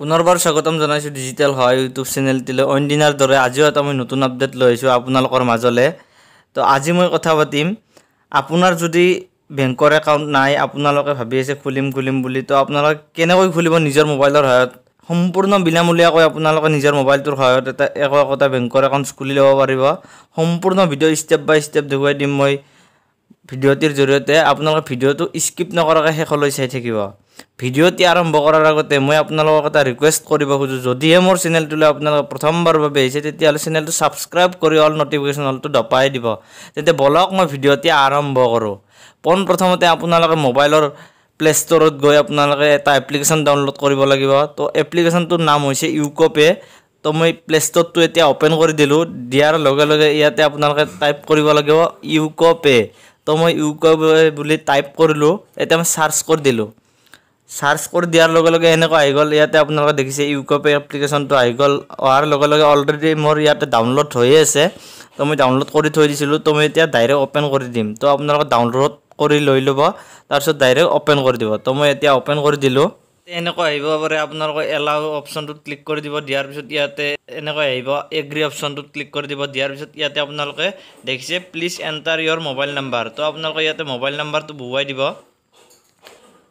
পুনৰবাৰ স্বাগতম জনাইছোঁ ডিজিটেল হয় ইউটিউব চেনেলটিলৈ দিনাৰ দৰে আজিও এটা মই নতুন আপডেট লৈ আহিছোঁ আপোনালোকৰ মাজলৈ তো আজি মই কথা পাতিম আপোনাৰ যদি বেংকৰ একাউণ্ট নাই আপোনালোকে ভাবি আছে খুলিম খুলিম বুলি তো আপোনালোকে কেনেকৈ খুলিব নিজৰ মোবাইলৰ সহায়ত সম্পূৰ্ণ বিনামূলীয়াকৈ আপোনালোকে নিজৰ মোবাইলটোৰ সহায়ত এটা একো একোটা বেংকৰ একাউণ্ট খুলি ল'ব পাৰিব সম্পূৰ্ণ ভিডিঅ' ষ্টেপ বাই ষ্টেপ দেখুৱাই দিম মই ভিডিঅ'টিৰ জৰিয়তে আপোনালোকে ভিডিঅ'টো স্কিপ নকৰাকৈ শেষলৈ চাই থাকিব ভিডিঅ'টি আৰম্ভ কৰাৰ আগতে মই আপোনালোকক এটা ৰিকুৱেষ্ট কৰিব খোজোঁ যদিহে মোৰ চেনেলটোলৈ আপোনালোকে প্ৰথমবাৰৰ বাবে আহিছে তেতিয়াহ'লে চেনেলটো ছাবস্ক্ৰাইব কৰি অল নটিফিকেশ্যন অলটো দপাই দিব তেন্তে বলক মই ভিডিঅ'টি আৰম্ভ কৰোঁ পোন প্ৰথমতে আপোনালোকে মোবাইলৰ প্লে' ষ্ট'ৰত গৈ আপোনালোকে এটা এপ্লিকেশ্যন ডাউনলোড কৰিব লাগিব তো এপ্লিকেশ্যনটোৰ নাম হৈছে পে' তো মই প্লে ষ্ট'ৰটো এতিয়া অ'পেন কৰি দিলোঁ দিয়াৰ লগে লগে ইয়াতে আপোনালোকে টাইপ কৰিব লাগিব ইউকপে' তো মই ইউক বুলি টাইপ কৰিলোঁ এতিয়া মই চাৰ্চ কৰি দিলোঁ চাৰ্চ কৰি দিয়াৰ লগে লগে এনেকুৱা আহি গ'ল ইয়াতে আপোনালোকে দেখিছে ইউকো পে এপ্লিকেশ্যনটো আহি গ'ল অহাৰ লগে লগে অলৰেডি মোৰ ইয়াতে ডাউনলোড হৈয়ে আছে তো মই ডাউনলোড কৰি থৈ দিছিলোঁ তো মই এতিয়া ডাইৰেক্ট অ'পেন কৰি দিম তো আপোনালোকে ডাউনলোড কৰি লৈ ল'ব তাৰপিছত ডাইৰেক্ট অ'পেন কৰি দিব তো মই এতিয়া অ'পেন কৰি দিলোঁ এনেকুৱা আহিব পাৰে আপোনালোকে এলাউ অপশ্যনটোত ক্লিক কৰি দিব দিয়াৰ পিছত ইয়াতে এনেকুৱা আহিব এগ্ৰী অপশ্যনটোত ক্লিক কৰি দিব দিয়াৰ পিছত ইয়াতে আপোনালোকে দেখিছে please enter your mobile number তো আপোনালোকে ইয়াতে মোবাইল নাম্বাৰটো বহুৱাই দিব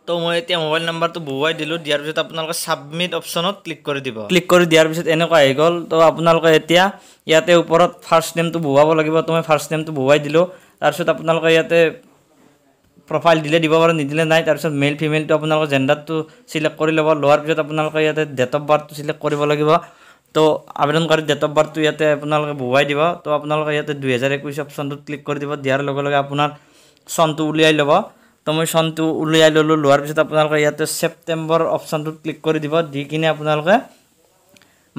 তো মই এতিয়া মোবাইল নাম্বাৰটো বহুৱাই দিলোঁ দিয়াৰ পিছত আপোনালোকে ছাবমিট অপশ্যনত ক্লিক কৰি দিব ক্লিক কৰি দিয়াৰ পিছত এনেকুৱা আহি গ'ল তো আপোনালোকে এতিয়া ইয়াতে ওপৰত ফাৰ্ষ্ট নেমটো বহুৱাব লাগিব তো মই ফাৰ্ষ্ট নেমটো বহুৱাই দিলোঁ তাৰপিছত আপোনালোকে ইয়াতে প্ৰফাইল দিলে দিব পাৰে নিদিলে নাই তাৰপিছত মেল ফিমেলটো আপোনালোকে জেণ্ডাৰটো চিলেক্ট কৰি ল'ব লোৱাৰ পিছত আপোনালোকে ইয়াতে ডেট অফ বাৰ্থটো চিলেক্ট কৰিব লাগিব তো আবেদনকাৰী ডেট অফ বাৰ্থটো ইয়াতে আপোনালোকে বহুৱাই দিব তো আপোনালোকে ইয়াতে দুহেজাৰ একৈছ অপশ্যনটোত ক্লিক কৰি দিব দিয়াৰ লগে লগে আপোনাৰ চনটো উলিয়াই ল'ব তো মই চনটো উলিয়াই ল'লোঁ লোৱাৰ পিছত আপোনালোকে ইয়াতে ছেপ্টেম্বৰ অপশ্যনটোত ক্লিক কৰি দিব দি কিনে আপোনালোকে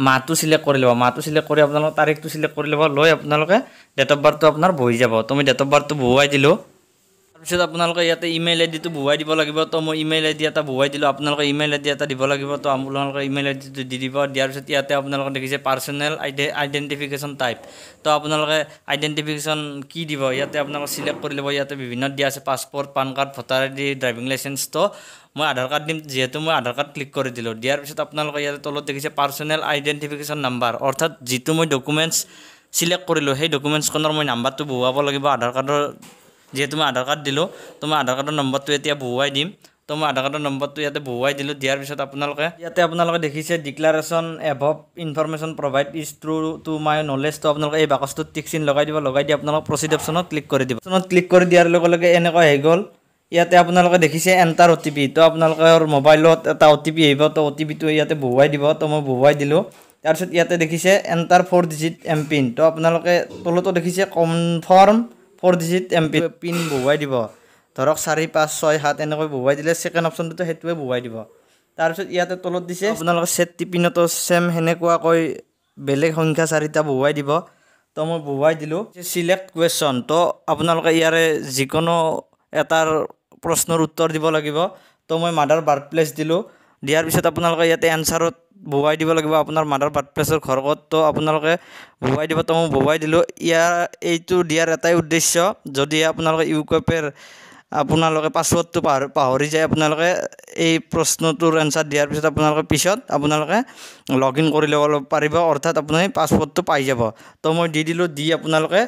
মাহটো চিলেক্ট কৰি ল'ব মাহটো চিলেক্ট কৰি আপোনালোকে তাৰিখটো চিলেক্ট কৰি ল'ব লৈ আপোনালোকে ডেট অফ বাৰ্থটো আপোনাৰ বহি যাব তো মই ডেট অফ বাৰ্থটো বহুৱাই দিলোঁ তাৰপিছত আপোনালোকে ইয়াতে ইমেইল আই ডিটো বহুৱাই দিব লাগিব তো মই ইমেইল আই ডি এটা বহুৱাই দিলোঁ আপোনালোকে ইমেইল আই ডি এটা দিব লাগিব তো আপোনালোকে ইমেইল আই ডিটো দি দিব দিয়াৰ পিছত ইয়াতে আপোনালোকে দেখিছে পাৰ্চনেল আইডেণ্টিফিকেশ্যন টাইপ তো আপোনালোকে আইডেণ্টিফিকেশ্যন কি দিব ইয়াতে আপোনালোকে চিলেক্ট কৰি ল'ব ইয়াতে বিভিন্ন দিয়া আছে passport PAN card voter I D driving licence তো মই আধাৰ কাৰ্ড দিম যিহেতু মই আধাৰ কাৰ্ড ক্লিক কৰি দিলোঁ দিয়াৰ পিছত আপোনালোকে ইয়াতে তলত দেখিছে পাৰ্চনেল আইডেণ্টিফিকেশ্যন নাম্বাৰ অৰ্থাৎ যিটো মই ডকুমেণ্টছ চিলেক্ট কৰিলোঁ সেই ডকুমেণ্টছখনৰ মই নাম্বাৰটো বহুৱাব লাগিব আধাৰ কাৰ্ডৰ যিহেতু মই আধাৰ কাৰ্ড দিলোঁ তো মই আধাৰ কাৰ্ডৰ নম্বৰটো এতিয়া বহুৱাই দিম তো মই আধাৰ কাৰ্ডৰ নম্বৰটো ইয়াতে বহুৱাই দিলোঁ দিয়াৰ পিছত আপোনালোকে ইয়াতে আপোনালোকে দেখিছে declaration above information provide is true to my knowledge নলেজটো আপোনালোকে এই বাকচটোত টিকচিন লগাই দিব লগাই দি আপোনালোকে প্ৰচিড অপশ্যনত ক্লিক কৰি দিব অপশ্যনত ক্লিক কৰি দিয়াৰ লগে লগে এনেকুৱা হৈ গ'ল ইয়াতে আপোনালোকে দেখিছে এণ্টাৰ অ টি পি তো আপোনালোকৰ মোবাইলত এটা অ টি পি আহিব তো অ টি পিটো ইয়াতে বহুৱাই দিব তো মই বহুৱাই দিলোঁ তাৰপিছত ইয়াতে দেখিছে enter four digit M PIN তো আপোনালোকে তলতো দেখিছে confirm four digit M P PIN বহুৱাই দিব ধৰক চাৰি পাঁচ ছয় সাত এনেকৈ বহুৱাই দিলে ছেকেণ্ড অপশ্যনটোতো সেইটোৱে বহুৱাই দিব তাৰপিছত ইয়াতে তলত দিছে আপোনালোকে ছেট টিপিনতো ছেম সেনেকুৱাকৈ বেলেগ সংখ্যা চাৰিটা বহুৱাই দিব তো মই বহুৱাই দিলোঁ চিলেক্ট কুৱেশ্যন তো আপোনালোকে ইয়াৰে যিকোনো এটাৰ প্ৰশ্নৰ উত্তৰ দিব লাগিব তো মই মাদাৰ বাৰ্থ প্লেচ দিলোঁ দিয়াৰ পিছত আপোনালোকে ইয়াতে এনচাৰত বহুৱাই দিব লাগিব আপোনাৰ মাডাৰ বাৰ্থ প্লেছৰ ঘৰত তো আপোনালোকে বহুৱাই দিব তো মই বহুৱাই দিলোঁ ইয়াৰ এইটো দিয়াৰ এটাই উদ্দেশ্য যদিহে আপোনালোকে ইউকেপেৰ আপোনালোকে পাছৱৰ্ডটো পাহৰি পাহৰি যায় আপোনালোকে এই প্ৰশ্নটোৰ এনচাৰ দিয়াৰ পিছত আপোনালোকে পিছত আপোনালোকে লগ ইন কৰি ল'ব পাৰিব অৰ্থাৎ আপুনি পাছৱৰ্ডটো পাই যাব তো মই দি দিলোঁ দি আপোনালোকে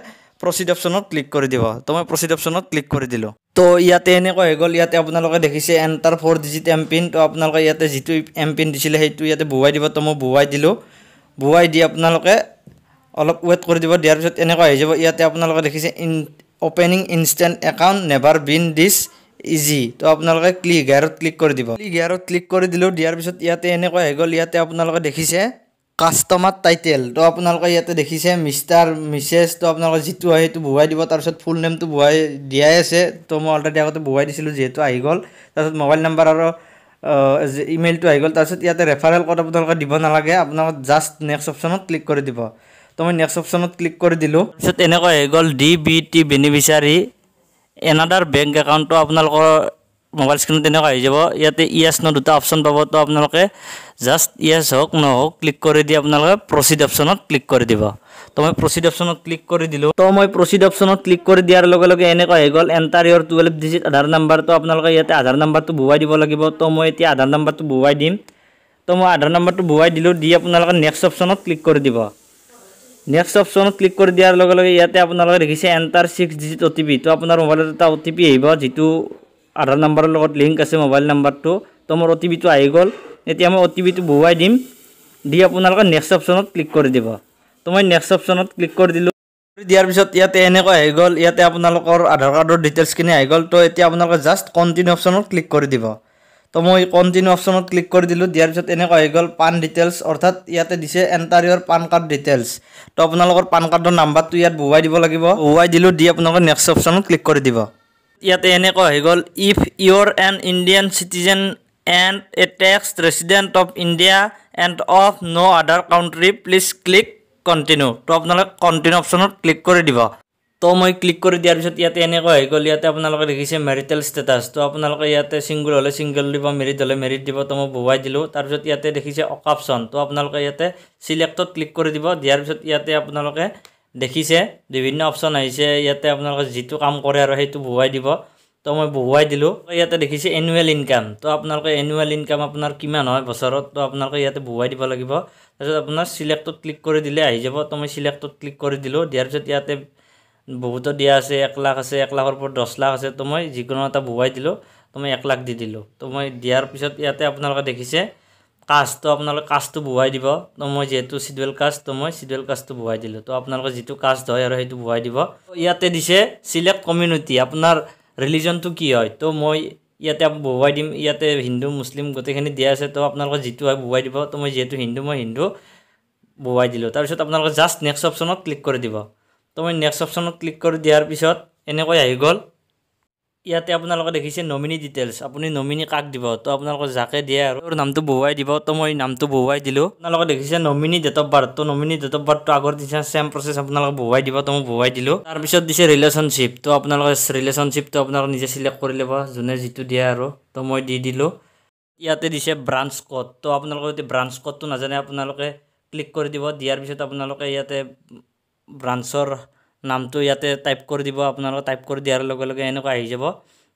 প্ৰচিড অপশ্যনত ক্লিক কৰি দিব তো মই প্ৰচিড অপশ্যনত ক্লিক কৰি দিলোঁ তো ইয়াতে এনেকুৱা হৈ গ'ল ইয়াতে আপোনালোকে দেখিছে enter four digit M PIN তো আপোনালোকে ইয়াতে যিটো এম পিন দিছিলে সেইটো ইয়াতে বহুৱাই দিব তো মই বহুৱাই দিলোঁ বহুৱাই দি আপোনালোকে অলপ ৱেট কৰি দিব দিয়াৰ পিছত এনেকুৱা হৈ যাব ইয়াতে আপোনালোকে দেখিছে in opening instant account never been this easy তো আপোনালোকে ক্লিক গেয়াৰত ক্লিক কৰি দিব ক্লিক গেয়াৰত ক্লিক কৰি দিলোঁ দিয়াৰ পিছত ইয়াতে এনেকুৱা হৈ গ'ল ইয়াতে আপোনালোকে দেখিছে কাষ্টমাৰ টাইটেল তো আপোনালোকে ইয়াতে দেখিছে মিষ্টাৰ মিছেছ তো আপোনালোকে যিটো হয় সেইটো বহুৱাই দিব তাৰপিছত ফুল নেমটো বহুৱাই দিয়াই আছে তো মই অলৰেডি আগতে বহুৱাই দিছিলোঁ যিহেতু আহি গ'ল তাৰপিছত মোবাইল নাম্বাৰ আৰু ইমেইলটো আহি গ'ল তাৰপিছত ইয়াতে ৰেফাৰেল ক'ড আপোনালোকে দিব নালাগে আপোনালোকে জাষ্ট নেক্সট অপশ্যনত ক্লিক কৰি দিব তো মই নেক্সট অপশ্যনত ক্লিক কৰি দিলোঁ তাৰপিছত এনেকুৱা হৈ গ'ল D B T beneficiary another bank একাউণ্টটো আপোনালোকৰ মোবাইল স্ক্ৰীণত তেনেকুৱা আহি যাব ইয়াতে ই এছ ন দুটা অপশ্যন পাব তো আপোনালোকে জাষ্ট ইয়াছ হওক নহওক ক্লিক কৰি দি আপোনালোকে প্ৰচিড অপশ্যনত ক্লিক কৰি দিব তো মই প্ৰচিড অপশ্যনত ক্লিক কৰি দিলোঁ তো মই প্ৰচিড অপশ্যনত ক্লিক কৰি দিয়াৰ লগে লগে এনেকুৱা হৈ গ'ল enter your twelve digit Aadhaar number তো আপোনালোকে ইয়াতে আধাৰ নাম্বাৰটো বহুৱাই দিব লাগিব তো মই এতিয়া আধাৰ নাম্বাৰটো বহুৱাই দিম তো মই আধাৰ নাম্বাৰটো বহুৱাই দিলোঁ দি আপোনালোকে নেক্সট অপশ্যনত ক্লিক কৰি দিব নেক্সট অপশ্যনত ক্লিক কৰি দিয়াৰ লগে লগে ইয়াতে আপোনালোকে দেখিছে enter six digit O' T P তো আপোনাৰ মোবাইলত এটা অ' টি পি আহিব যিটো আধাৰ নাম্বাৰৰ লগত লিংক আছে মোবাইল নাম্বাৰটো তো মোৰ অ' টি পিটো আহি গ'ল এতিয়া মই অ' টি পিটো বহুৱাই দিম দি আপোনালোকে নেক্সট অপশ্যনত ক্লিক কৰি দিব তো মই নেক্সট অপশ্যনত ক্লিক কৰি দিলোঁ দিয়াৰ পিছত ইয়াতে এনেকুৱা আহি গ'ল ইয়াতে আপোনালোকৰ আধাৰ কাৰ্ডৰ ডিটেইলছখিনি আহি গ'ল তো এতিয়া আপোনালোকে জাষ্ট কণ্টিনিউ অপশ্যনত ক্লিক কৰি দিব তো মই কণ্টিনিউ অপশ্যনত ক্লিক কৰি দিলোঁ দিয়াৰ পিছত এনেকুৱা আহি গ'ল পান ডিটেইলছ অৰ্থাৎ ইয়াতে দিছে enter enter your PAN card details তো আপোনালোকৰ পান কাৰ্ডৰ নাম্বাৰটো ইয়াত বহুৱাই দিব লাগিব বহুৱাই দিলোঁ দি আপোনালোকে নেক্সট অপশ্যনত ক্লিক কৰি দিব ইয়াতে এনেকুৱা হৈ গ'ল if you're an Indian citizen and a tax resident of India and of no' other country please click continue ত' আপোনালোকে কণ্টিনিউ অপশ্যনত ক্লিক কৰি দিব তো মই ক্লিক কৰি দিয়াৰ পিছত ইয়াতে এনেকুৱা হৈ গ'ল ইয়াতে আপোনালোকে দেখিছে মেৰিটেল ষ্টেটাছ তো আপোনালোকে ইয়াতে ছিংগল হ'লে ছিংগল দিব মেৰিট হ'লে মেৰিট দিব তো মই বহুৱাই দিলোঁ তাৰপিছত ইয়াতে দেখিছে অকাপশ্যন তো আপোনালোকে ইয়াতে চিলেক্টত ক্লিক কৰি দিব দিয়াৰ পিছত ইয়াতে আপোনালোকে দেখিছে বিভিন্ন অপশ্যন আহিছে ইয়াতে আপোনালোকে যিটো কাম কৰে আৰু সেইটো বহুৱাই দিব তো মই বহুৱাই দিলোঁ ইয়াতে দেখিছে এনুৱেল ইনকাম তো আপোনালোকে এনুৱেল ইনকাম আপোনাৰ কিমান হয় বছৰত তো আপোনালোকে ইয়াতে বহুৱাই দিব লাগিব তাৰপিছত আপোনাৰ চিলেক্টত ক্লিক কৰি দিলে আহি যাব তো মই চিলেক্টত ক্লিক কৰি দিলোঁ দিয়াৰ পিছত ইয়াতে বহুতো দিয়া আছে এক লাখ আছে এক লাখৰ ওপৰত দহ লাখ আছে তো মই যিকোনো এটা বহুৱাই দিলোঁ তো মই এক লাখ দি দিলোঁ তো মই দিয়াৰ পিছত ইয়াতে আপোনালোকে দেখিছে কাষ্টটো আপোনালোকে কাষ্টটো বহুৱাই দিব তো মই যিহেতু চিডুৱেল কাষ্ট তো মই চিডুৱেল কাষ্টটো বহুৱাই দিলোঁ তো আপোনালোকে যিটো কাষ্ট হয় আৰু সেইটো বহুৱাই দিব ইয়াতে দিছে চিলেক্ট কমিউনিটি আপোনাৰ ৰিলিজনটো কি হয় তো মই ইয়াতে বহুৱাই দিম ইয়াতে হিন্দু মুছলিম গোটেইখিনি দিয়া আছে তো আপোনালোকে যিটো হয় বহুৱাই দিব তো মই যিহেতু হিন্দু মই হিন্দু বহুৱাই দিলোঁ তাৰপিছত আপোনালোকে জাষ্ট নেক্সট অপশ্যনত ক্লিক কৰি দিব তো মই নেক্সট অপশ্যনত ক্লিক কৰি দিয়াৰ পিছত এনেকৈ আহি গ'ল ইয়াতে আপোনালোকে দেখিছে নমিনি ডিটেইলছ আপুনি নমিনি কাক দিব তো আপোনালোকে যাকে দিয়ে আৰু নামটো বহুৱাই দিব তো মই নামটো বহুৱাই দিলোঁ আপোনালোকে দেখিছে নমিনি ডেট অফ বাৰ্থ তো নমিনি ডেট অফ বাৰ্থটো আগৰ নিচিনা চেম প্ৰচেছ আপোনালোকে বহুৱাই দিব তো মই বহুৱাই দিলোঁ তাৰপিছত দিছে ৰিলেশ্যনশ্বিপ তো আপোনালোকে ৰিলেশ্যনশ্বিপটো আপোনালোকে নিজে চিলেক্ট কৰি ল'ব যোনে যিটো দিয়ে আৰু তো মই দি দিলোঁ ইয়াতে দিছে ব্ৰাঞ্চ কড তো আপোনালোকে যদি ব্ৰাঞ্চ কডটো নাজানে আপোনালোকে ক্লিক কৰি দিব দিয়াৰ পিছত আপোনালোকে ইয়াতে ব্ৰাঞ্চৰ নামটো ইয়াতে টাইপ কৰি দিব আপোনালোকে টাইপ কৰি দিয়াৰ লগে লগে এনেকুৱা আহি যাব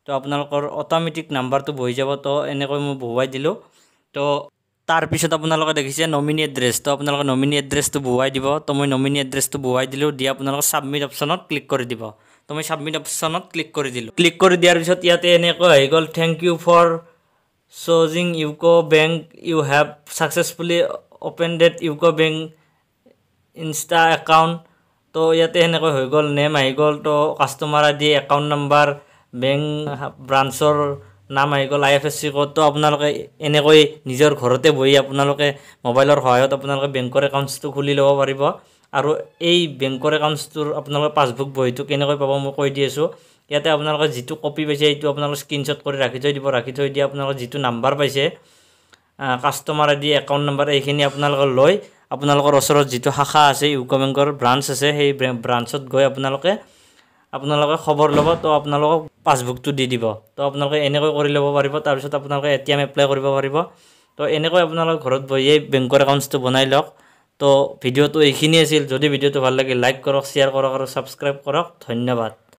তো আপোনালোকৰ অট'মেটিক নাম্বাৰটো বহি যাব তো এনেকৈ মই বহুৱাই দিলোঁ তো তাৰপিছত আপোনালোকে দেখিছে নমিনি এড্ৰেছ তো আপোনালোকে নমিনি এড্ৰেছটো বহুৱাই দিব তো মই নমিনি এড্ৰেছটো বহুৱাই দিলোঁ দি আপোনালোকে ছাবমিট অপশ্যনত ক্লিক কৰি দিব তো মই ছাবমিট অপশ্যনত ক্লিক কৰি দিলোঁ ক্লিক কৰি দিয়াৰ পিছত ইয়াতে এনেকৈ আহি গ'ল thank you for choosing UCO bank you have successfully opened UCO bank insta account তো ইয়াতে সেনেকৈ হৈ গ'ল নেম আহি গ'ল তো customer ID account number bank ব্ৰাঞ্চৰ নাম আহি গ'ল I F S C code তো আপোনালোকে এনেকৈ নিজৰ ঘৰতে বহি আপোনালোকে মোবাইলৰ সহায়ত আপোনালোকে বেংকৰ একাউণ্টছটো খুলি ল'ব পাৰিব আৰু এই বেংকৰ একাউণ্টছটোৰ আপোনালোকে পাছবুক বহীটো কেনেকৈ পাব মই কৈ দি আছোঁ ইয়াতে আপোনালোকে যিটো কপি পাইছে সেইটো আপোনালোকে স্ক্ৰীণশ্বট কৰি ৰাখি থৈ দিব ৰাখি থৈ দিয়ে আপোনালোকে যিটো নাম্বাৰ পাইছে কাষ্টমাৰ আদি একাউণ্ট নাম্বাৰ এইখিনি আপোনালোকে লৈ আপোনালোকৰ ওচৰত যিটো শাখা আছে ইউকো বেংকৰ ব্ৰাঞ্চ আছে সেই ব্ৰাঞ্চত গৈ আপোনালোকে আপোনালোকে খবৰ ল'ব তো আপোনালোকক পাছবুকটো দি দিব তো আপোনালোকে এনেকৈ কৰি ল'ব পাৰিব তাৰপিছত আপোনালোকে এ টি এম এপ্লাই কৰিব পাৰিব তো এনেকৈ আপোনালোকে ঘৰত বহিয়ে বেংকৰ একাউণ্টছটো বনাই লওক তো ভিডিঅ'টো এইখিনিয়ে আছিল যদি ভিডিঅ'টো ভাল লাগে লাইক কৰক শ্বেয়াৰ কৰক আৰু ছাবস্ক্ৰাইব কৰক ধন্যবাদ